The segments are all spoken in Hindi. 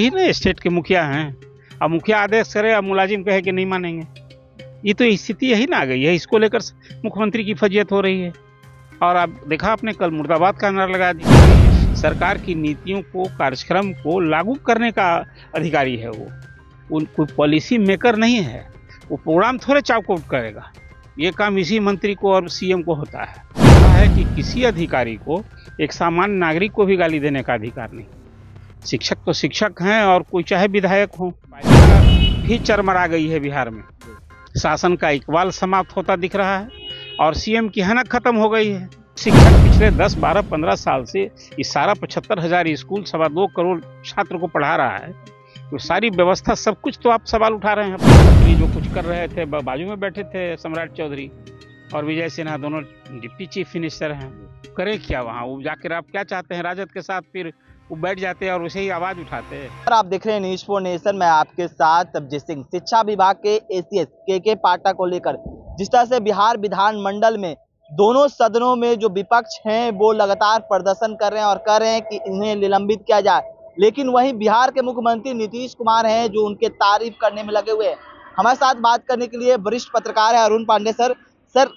ही ना स्टेट के मुखिया हैं अब मुखिया आदेश करे अब मुलाजिम कहे कि नहीं मानेंगे ये तो स्थिति यही ना आ गई है इसको लेकर मुख्यमंत्री की फजियत हो रही है और आप देखा आपने कल मुर्दाबाद का नारा लगा दिया सरकार की नीतियों को कार्यक्रम को लागू करने का अधिकारी है वो उन कोई पॉलिसी मेकर नहीं है वो प्रोग्राम थोड़े चाउकआउट करेगा ये काम इसी मंत्री को और सीएम को होता है है कि किसी अधिकारी को एक सामान्य नागरिक को भी गाली देने का अधिकार नहीं शिक्षक तो शिक्षक हैं और कोई चाहे विधायक हो भी चरमरा गई है बिहार में शासन का इकबाल समाप्त होता दिख रहा है और सीएम की हनक खत्म हो गई है शिक्षक पिछले 10, 12, 15 साल से ये सारा पचहत्तर हजार स्कूल सवा दो करोड़ छात्र को पढ़ा रहा है तो सारी व्यवस्था सब कुछ तो आप सवाल उठा रहे हैं जो कुछ कर रहे थे बाजू में बैठे थे सम्राट चौधरी और विजय सिन्हा दोनों डिप्टी चीफ मिनिस्टर हैं करें क्या वहाँ वो जाकर आप क्या चाहते हैं राजद के साथ फिर वो बैठ जाते हैं और उसे ही आवाज़ उठाते हैं और आप देख रहे हैं न्यूज फोर नेशन मैं आपके साथ सब्जीत सिंह शिक्षा विभाग के ए सी एस के के पाटा को लेकर जिस तरह से बिहार विधानमंडल में दोनों सदनों में जो विपक्ष हैं वो लगातार प्रदर्शन कर रहे हैं और कह रहे हैं कि इन्हें निलंबित किया जाए लेकिन वहीं बिहार के मुख्यमंत्री नीतीश कुमार हैं जो उनके तारीफ करने में लगे हुए हैं हमारे साथ बात करने के लिए वरिष्ठ पत्रकार है अरुण पांडे सर सर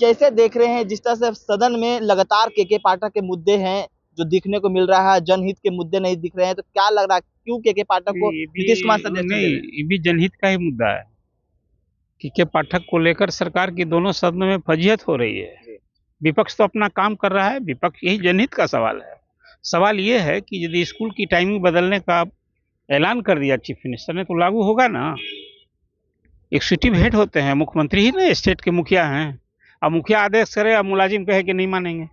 कैसे देख रहे हैं जिस तरह से सदन में लगातार के के पाठक के मुद्दे हैं जो दिखने को मिल रहा है जनहित के मुद्दे नहीं दिख रहे हैं तो क्या लग रहा है क्यों के के पाठक को नीतीश कुमार नहीं भी जनहित का ही मुद्दा है की के पाठक को लेकर सरकार की दोनों सदनों में फजीहत हो रही है विपक्ष तो अपना काम कर रहा है विपक्ष यही जनहित का सवाल है सवाल ये है कि यदि स्कूल की टाइमिंग बदलने का ऐलान कर दिया चीफ मिनिस्टर ने तो लागू होगा ना एक सिटी हेड होते हैं मुख्यमंत्री ही ना स्टेट के मुखिया हैं अब मुखिया आदेश करे अब मुलाजिम कहे कि नहीं मानेंगे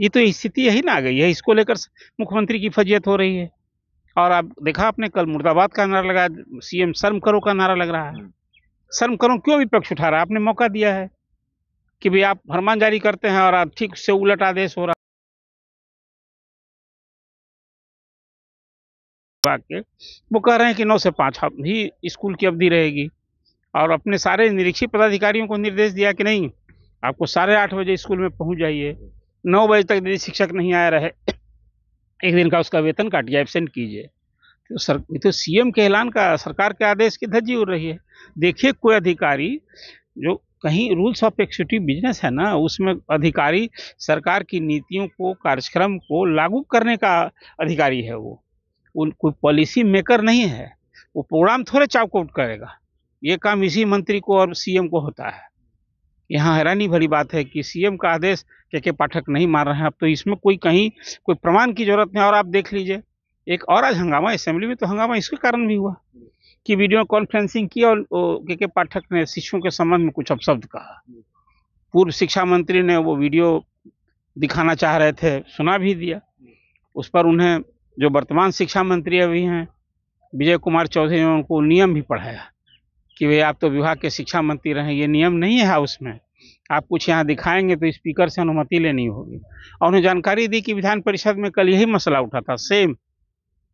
ये तो स्थिति यही ना आ गई है इसको लेकर मुख्यमंत्री की फजियत हो रही है और आप देखा आपने कल मुर्दाबाद का नारा लगा सीएम शर्म करो का नारा लग रहा है शर्म करो क्यों विपक्ष उठा रहा है आपने मौका दिया है कि भाई आप फरमान जारी करते हैं और आप ठीक से उलट आदेश हो रहा के वो कह रहे हैं कि नौ से पाँच ही स्कूल की अवधि रहेगी और अपने सारे निरीक्षित पदाधिकारियों को निर्देश दिया कि नहीं आपको साढ़े आठ बजे स्कूल में पहुंच जाइए नौ बजे तक यदि शिक्षक नहीं आया रहे एक दिन का उसका वेतन काटिए एबसेंट कीजिए तो सर तो सी के ऐलान का सरकार के आदेश की धज्जी उड़ रही है देखिए कोई अधिकारी जो कहीं रूल्स ऑफ एक्सिटिव बिजनेस है ना उसमें अधिकारी सरकार की नीतियों को कार्यक्रम को लागू करने का अधिकारी है वो उन कोई पॉलिसी मेकर नहीं है वो प्रोग्राम थोड़े चाउकआउट करेगा ये काम इसी मंत्री को और सीएम को होता है यहाँ हैरानी भरी बात है कि सीएम का आदेश के के पाठक नहीं मान रहे हैं अब तो इसमें कोई कहीं कोई प्रमाण की जरूरत नहीं और आप देख लीजिए एक और आज हंगामा असेंबली में तो हंगामा इसके कारण भी हुआ कि वीडियो कॉन्फ्रेंसिंग की और के के पाठक ने शिष्यों के संबंध में कुछ अपशब्द कहा पूर्व शिक्षा मंत्री ने वो वीडियो दिखाना चाह रहे थे सुना भी दिया उस पर उन्हें जो वर्तमान शिक्षा मंत्री अभी हैं विजय कुमार चौधरी ने उनको नियम भी पढ़ाया कि भाई आप तो विभाग के शिक्षा मंत्री रहे ये नियम नहीं है उसमें आप कुछ यहाँ दिखाएंगे तो स्पीकर से अनुमति लेनी होगी और उन्हें जानकारी दी कि विधान परिषद में कल यही मसला उठा था सेम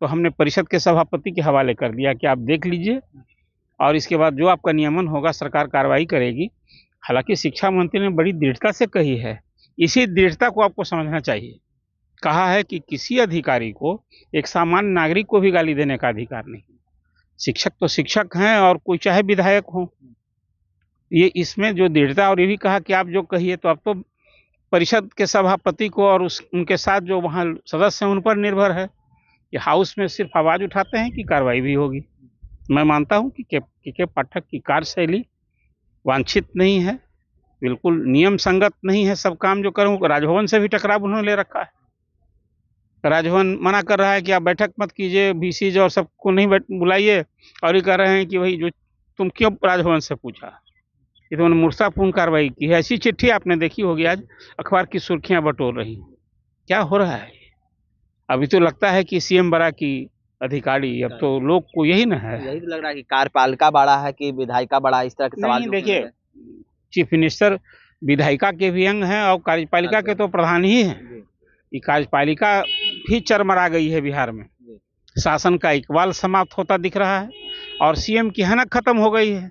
तो हमने परिषद के सभापति के हवाले कर दिया कि आप देख लीजिए और इसके बाद जो आपका नियमन होगा सरकार कार्रवाई करेगी हालांकि शिक्षा मंत्री ने बड़ी दृढ़ता से कही है इसी दृढ़ता को आपको समझना चाहिए कहा है कि किसी अधिकारी को एक सामान्य नागरिक को भी गाली देने का अधिकार नहीं शिक्षक तो शिक्षक हैं और कोई चाहे विधायक हो ये इसमें जो दृढ़ता और ये भी कहा कि आप जो कहिए तो अब तो परिषद के सभापति को और उस उनके साथ जो वहाँ सदस्य हैं उन पर निर्भर है कि हाउस में सिर्फ आवाज़ उठाते हैं कि कार्रवाई भी होगी मैं मानता हूँ कि के के, के पाठक की कार्यशैली वांछित नहीं है बिल्कुल नियम संगत नहीं है सब काम जो करूँ राजभवन से भी टकराव उन्होंने ले रखा है राजभवन मना कर रहा है कि आप बैठक मत कीजिए बी और सबको नहीं बुलाइए और ये कह रहे हैं कि भाई जो तुम क्यों राजभवन से पूछा ये तो उन्होंने मूर्सापूर्ण कार्रवाई की है ऐसी चिट्ठी आपने देखी होगी आज अखबार की सुर्खियाँ बटोर रही क्या हो रहा है अभी तो लगता है कि सीएम बड़ा की अधिकारी अब तो लोग को यही ना है यही तो लग रहा है कि कार्यपालिका बड़ा है कि विधायिका बड़ा इस तरह के सवाल देखिए चीफ मिनिस्टर विधायिका के भी अंग हैं और कार्यपालिका अच्छा। के तो प्रधान ही हैं ये कार्यपालिका भी चरमरा गई है बिहार में शासन का इकबाल समाप्त होता दिख रहा है और सीएम की हनक खत्म हो गई है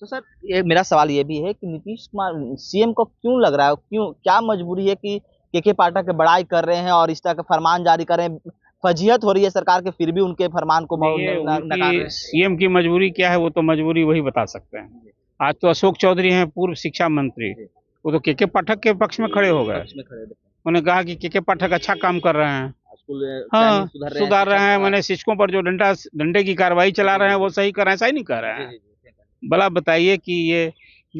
तो सर ये मेरा सवाल ये भी है कि नीतीश कुमार सीएम को क्यों लग रहा है क्यों क्या मजबूरी है कि के के पाठक के बड़ाई कर रहे हैं और इस तरह का फरमान जारी कर रहे हैं फजीहत हो रही है सरकार के फिर भी उनके फरमान को सीएम की मजबूरी क्या है वो तो मजबूरी वही बता सकते हैं आज तो अशोक चौधरी हैं पूर्व शिक्षा मंत्री वो तो के के पाठक के पक्ष में खड़े हो गए उन्होंने कहा कि के के पाठक अच्छा काम कर रहे हैं हाँ सुधार रहे, सुधार रहे हैं अच्छा मैंने शिक्षकों पर जो डंडा डंडे की कार्रवाई चला रहे हैं वो सही कर रहे हैं सही नहीं कर रहे हैं भला बताइए कि ये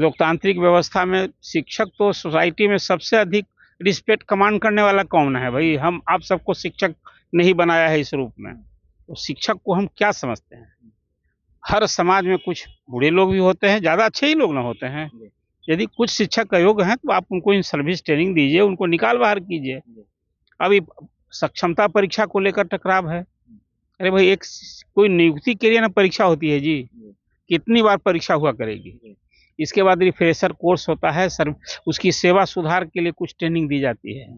लोकतांत्रिक व्यवस्था में शिक्षक तो सोसाइटी में सबसे अधिक रिस्पेक्ट कमांड करने वाला कौन है भाई हम आप सबको शिक्षक नहीं बनाया है इस रूप में तो शिक्षक को हम क्या समझते हैं हर समाज में कुछ बुरे लोग भी होते हैं ज़्यादा अच्छे ही लोग ना होते हैं यदि कुछ शिक्षक अयोग्य हैं तो आप उनको इन सर्विस ट्रेनिंग दीजिए उनको निकाल बाहर कीजिए अभी सक्षमता परीक्षा को लेकर टकराव है अरे भाई एक कोई नियुक्ति के लिए ना परीक्षा होती है जी कितनी बार परीक्षा हुआ करेगी इसके बाद रिफ्रेशर कोर्स होता है सर उसकी सेवा सुधार के लिए कुछ ट्रेनिंग दी जाती है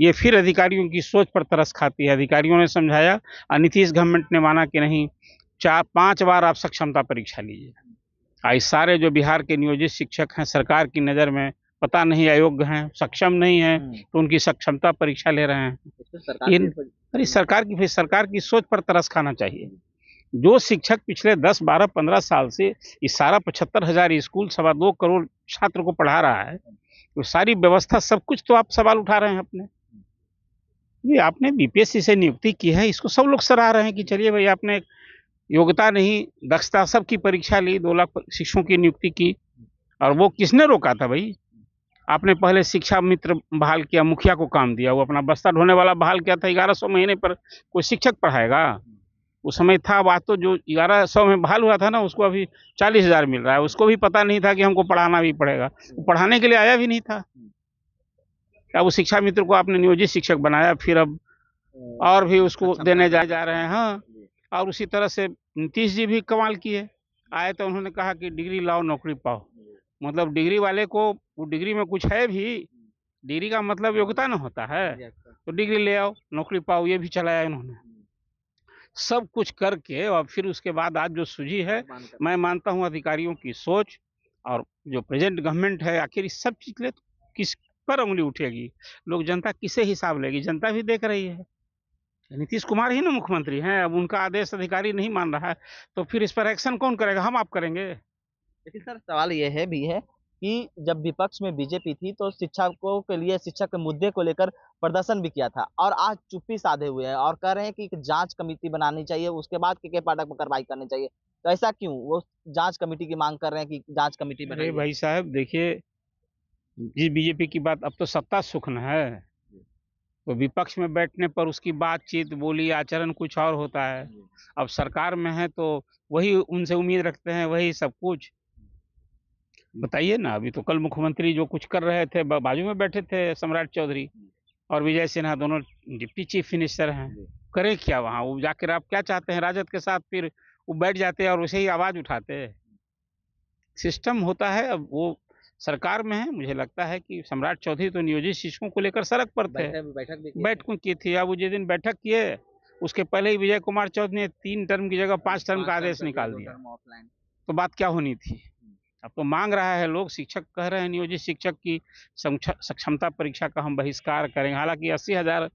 ये फिर अधिकारियों की सोच पर तरस खाती है अधिकारियों ने समझाया नीतीश गवर्नमेंट ने माना कि नहीं चार पांच बार आप सक्षमता परीक्षा लीजिए आज सारे जो बिहार के नियोजित शिक्षक हैं सरकार की नज़र में पता नहीं अयोग्य हैं सक्षम नहीं हैं हम्म। तो उनकी सक्षमता परीक्षा ले रहे हैं तो इन अरे सरकार की फिर सरकार की सोच पर तरस खाना चाहिए जो शिक्षक पिछले 10, 12, 15 साल से इस सारा पचहत्तर हज़ार स्कूल सवा दो करोड़ छात्र को पढ़ा रहा है तो सारी व्यवस्था सब कुछ तो आप सवाल उठा रहे हैं अपने आपने बीपीएससी से नियुक्ति की है इसको सब लोग सराह रहे हैं कि चलिए भाई आपने योग्यता नहीं दक्षता सब की परीक्षा ली दो लाख शिक्षकों की नियुक्ति की और वो किसने रोका था भाई आपने पहले शिक्षा मित्र बहाल किया मुखिया को काम दिया वो अपना बस्ता ढोने वाला बहाल किया था ग्यारह सौ महीने पर कोई शिक्षक पढ़ाएगा उस समय था बात तो जो ग्यारह सौ में बहाल हुआ था ना उसको अभी चालीस हज़ार मिल रहा है उसको भी पता नहीं था कि हमको पढ़ाना भी पड़ेगा वो पढ़ाने के लिए आया भी नहीं था क्या वो शिक्षा मित्र को आपने नियोजित शिक्षक बनाया फिर अब और भी उसको अच्छा, देने अच्छा। जा, जा रहे हैं हाँ और उसी तरह से नीतीश जी भी कमाल किए आए तो उन्होंने कहा कि डिग्री लाओ नौकरी पाओ मतलब डिग्री वाले को वो डिग्री में कुछ है भी डिग्री का मतलब योग्यता ना होता है तो डिग्री ले आओ नौकरी पाओ ये भी चलाया इन्होंने सब कुछ करके और फिर उसके बाद आज जो सूझी है मैं मानता हूँ अधिकारियों की सोच और जो प्रेजेंट गवर्नमेंट है आखिर सब चीज ले तो किस पर उंगली उठेगी लोग जनता किसे हिसाब लेगी जनता भी देख रही है नीतीश कुमार ही ना मुख्यमंत्री हैं अब उनका आदेश अधिकारी नहीं मान रहा है तो फिर इस पर एक्शन कौन करेगा हम आप करेंगे लेकिन सर सवाल ये है भी है कि जब विपक्ष में बीजेपी थी तो को के लिए शिक्षा के मुद्दे को लेकर प्रदर्शन भी किया था और आज चुप्पी साधे हुए हैं और कह रहे हैं कि जांच कमेटी बनानी चाहिए उसके बाद के के पाठक पर कार्रवाई करनी चाहिए तो ऐसा क्यों वो जांच कमेटी की मांग कर रहे हैं कि जांच कमेटी बने भाई साहब देखिए जी बीजेपी की बात अब तो सत्ता सुखन है तो विपक्ष में बैठने पर उसकी बातचीत बोली आचरण कुछ और होता है अब सरकार में है तो वही उनसे उम्मीद रखते हैं वही सब कुछ बताइए ना अभी तो कल मुख्यमंत्री जो कुछ कर रहे थे बाजू में बैठे थे सम्राट चौधरी और विजय सिन्हा दोनों डिप्टी चीफ मिनिस्टर हैं करें क्या वहाँ वो जाकर आप क्या चाहते हैं राजद के साथ फिर वो बैठ जाते हैं और उसे ही आवाज़ उठाते सिस्टम होता है अब वो सरकार में है मुझे लगता है कि सम्राट चौधरी तो नियोजित शिक्षकों को लेकर सड़क पर थे बैठक की थी अब जिस दिन बैठक किए उसके पहले ही विजय कुमार चौधरी ने तीन टर्म की जगह पांच टर्म का आदेश निकाल दिया तो बात क्या होनी थी हम्म। अब तो मांग रहा है लोग शिक्षक कह रहे हैं नियोजित शिक्षक की सक्षमता परीक्षा का हम बहिष्कार करेंगे हालांकि अस्सी हज़ार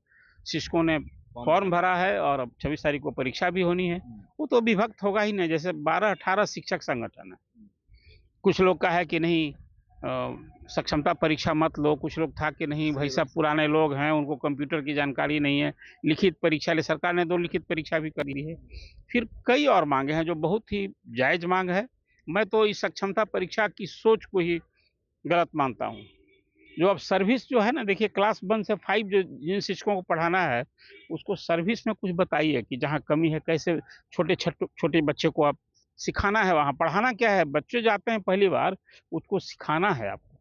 शिक्षकों ने फॉर्म भरा है और अब छब्बीस तारीख को परीक्षा भी होनी है हम्म। वो तो विभक्त होगा ही नहीं जैसे बारह अठारह शिक्षक संगठन है हम्म। कुछ लोग का है कि नहीं सक्षमता परीक्षा मत लो कुछ लोग था कि नहीं भाई साहब पुराने लोग हैं उनको कंप्यूटर की जानकारी नहीं है लिखित परीक्षा ले सरकार ने दो लिखित परीक्षा भी कर ली है फिर कई और मांगे हैं जो बहुत ही जायज़ मांग है मैं तो इस सक्षमता परीक्षा की सोच को ही गलत मानता हूँ जो अब सर्विस जो है ना देखिए क्लास वन से फाइव जो जिन शिक्षकों को पढ़ाना है उसको सर्विस में कुछ बताइए कि जहाँ कमी है कैसे छोटे छोटे बच्चे को आप सिखाना है वहाँ पढ़ाना क्या है बच्चे जाते हैं पहली बार उसको सिखाना है आपको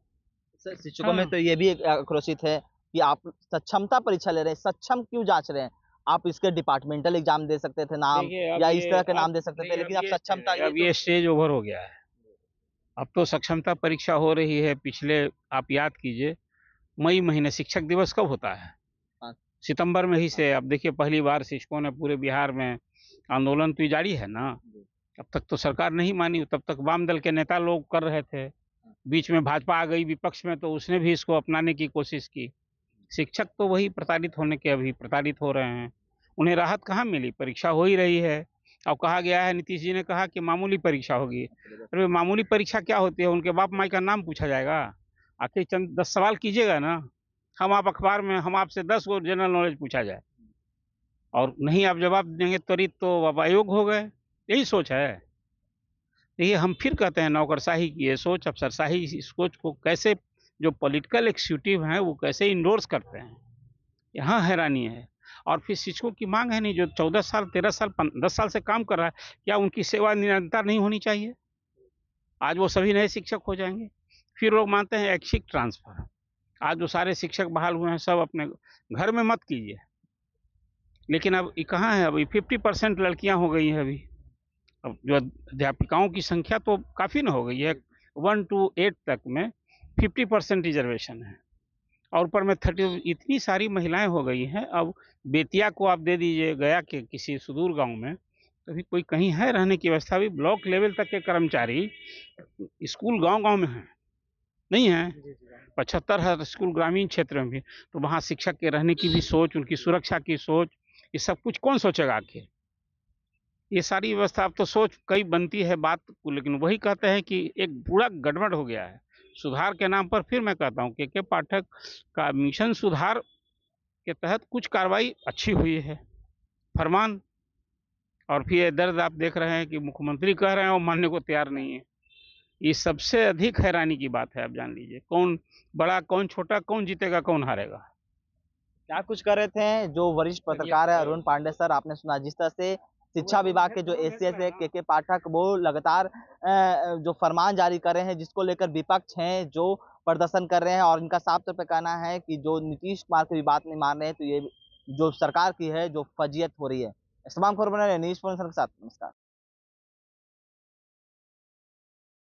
सर शिक्षकों हाँ। में तो ये भी आक्रोशित है कि आप सक्षमता परीक्षा ले रहे हैं सक्षम क्यों जांच रहे हैं आप इसके डिपार्टमेंटल एग्जाम दे सकते थे नाम या इस तरह के नाम दे सकते थे लेकिन आप सक्षमता अब ये स्टेज ओवर तो हो गया है अब तो सक्षमता परीक्षा हो रही है पिछले आप याद कीजिए मई महीने शिक्षक दिवस कब होता है हाँ। सितंबर में ही हाँ। से अब देखिए पहली बार शिक्षकों ने पूरे बिहार में आंदोलन तो जारी है ना तब तक तो सरकार नहीं मानी तब तक वाम दल के नेता लोग कर रहे थे बीच में भाजपा आ गई विपक्ष में तो उसने भी इसको अपनाने की कोशिश की शिक्षक तो वही प्रताड़ित होने के अभी प्रताड़ित हो रहे हैं उन्हें राहत कहाँ मिली परीक्षा हो ही रही है अब कहा गया है नीतीश जी ने कहा कि मामूली परीक्षा होगी अरे मामूली परीक्षा क्या होती है उनके बाप माई का नाम पूछा जाएगा आखिर चंद दस सवाल कीजिएगा ना हम आप अखबार में हम आपसे दस गो जनरल नॉलेज पूछा जाए और नहीं आप जवाब देंगे त्वरित तो अब आयोग हो गए यही सोच है देखिए हम फिर कहते हैं नौकरशाही की ये सोच अफसरशाही इस सोच को कैसे जो पॉलिटिकल एक्सिक्यूटिव हैं वो कैसे इंडोर्स करते हैं यहाँ हैरानी है और फिर शिक्षकों की मांग है नहीं जो चौदह साल तेरह साल दस साल से काम कर रहा है क्या उनकी सेवा निरंतर नहीं होनी चाहिए आज वो सभी नए शिक्षक हो जाएंगे फिर लोग मानते हैं ऐच्छिक ट्रांसफ़र आज जो सारे शिक्षक बहाल हुए हैं सब अपने घर में मत कीजिए लेकिन अब ये कहाँ है अभी फिफ्टी परसेंट लड़कियाँ हो गई हैं अभी जो अध्यापिकाओं की संख्या तो काफ़ी ना हो गई है वन टू एट तक में फिफ्टी परसेंट रिजर्वेशन है और ऊपर में थर्टी इतनी सारी महिलाएं हो गई हैं अब बेतिया को आप दे दीजिए गया के किसी सुदूर गांव में तो भी कोई कहीं है रहने की व्यवस्था भी ब्लॉक लेवल तक के कर्मचारी स्कूल गांव गांव में हैं नहीं है पचहत्तर हर स्कूल ग्रामीण क्षेत्र में भी तो वहाँ शिक्षक के रहने की भी सोच उनकी सुरक्षा की सोच ये सब कुछ कौन सोचेगा आखिर ये सारी व्यवस्था अब तो सोच कई बनती है बात को लेकिन वही कहते हैं कि एक बुरा गड़बड़ हो गया है सुधार के नाम पर फिर मैं कहता हूँ के के पाठक का मिशन सुधार के तहत कुछ कार्रवाई अच्छी हुई है फरमान और फिर ये दर्द आप देख रहे हैं कि मुख्यमंत्री कह रहे हैं और मानने को तैयार नहीं है ये सबसे अधिक हैरानी की बात है आप जान लीजिए कौन बड़ा कौन छोटा कौन जीतेगा कौन हारेगा क्या कुछ कर रहे थे जो वरिष्ठ पत्रकार है अरुण पांडे सर आपने सुना जिस तरह से शिक्षा विभाग के जो एस सी एस है के के पाठक वो लगातार जो फरमान जारी कर रहे हैं जिसको लेकर विपक्ष हैं जो प्रदर्शन कर रहे हैं और इनका साफ तौर पर कहना है कि जो नीतीश कुमार की बात नहीं मान रहे हैं तो ये जो सरकार की है जो फजीयत हो रही है तमाम खबर बना रहे न्यूज के साथ नमस्कार